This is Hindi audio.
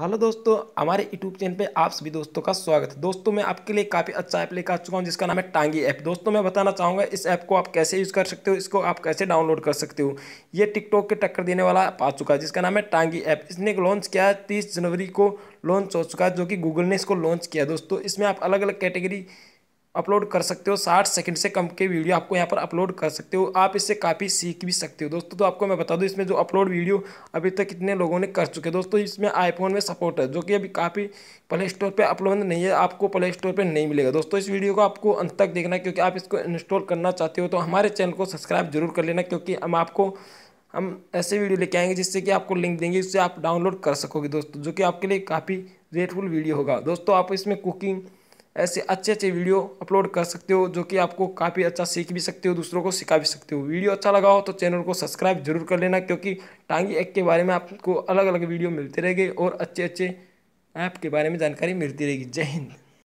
हेलो दोस्तों हमारे यूट्यूब चैनल पे आप सभी दोस्तों का स्वागत है दोस्तों मैं आपके लिए काफ़ी अच्छा ऐप लेकर आ चुका हूँ जिसका नाम है टांगी ऐप दोस्तों मैं बताना चाहूँगा इस ऐप को आप कैसे यूज़ कर सकते हो इसको आप कैसे डाउनलोड कर सकते हो ये टिकटॉक के टक्कर देने वाला ऐप आ चुका है जिसका नाम है टांगी ऐप इसने लॉन्च किया है तीस जनवरी को लॉन्च हो चुका है जो कि गूगल ने इसको लॉन्च किया दोस्तों इसमें आप अलग अलग कैटेगरी अपलोड कर सकते हो साठ सेकंड से कम के वीडियो आपको यहाँ पर अपलोड कर सकते हो आप इससे काफ़ी सीख भी सकते हो दोस्तों तो आपको मैं बता दूँ इसमें जो अपलोड वीडियो अभी तक कितने लोगों ने कर चुके हैं दोस्तों इसमें आईफोन में सपोर्ट है जो कि अभी काफ़ी प्ले स्टोर पर अपलोड नहीं है आपको प्ले स्टोर पर नहीं मिलेगा दोस्तों इस वीडियो को आपको अंत तक देखना क्योंकि आप इसको इंस्टॉल करना चाहते हो तो हमारे चैनल को सब्सक्राइब जरूर कर लेना क्योंकि हम आपको हम ऐसे वीडियो लेके आएंगे जिससे कि आपको लिंक देंगे उससे आप डाउनलोड कर सकोगे दोस्तों जो कि आपके लिए काफ़ी रेटफुल वीडियो होगा दोस्तों आप इसमें कुकिंग ऐसे अच्छे अच्छे वीडियो अपलोड कर सकते हो जो कि आपको काफ़ी अच्छा सीख भी सकते हो दूसरों को सिखा भी सकते हो वीडियो अच्छा लगा हो तो चैनल को सब्सक्राइब जरूर कर लेना क्योंकि टांगी ऐप के बारे में आपको अलग अलग वीडियो मिलते रहेंगे और अच्छे अच्छे ऐप के बारे में जानकारी मिलती रहेगी जय हिंद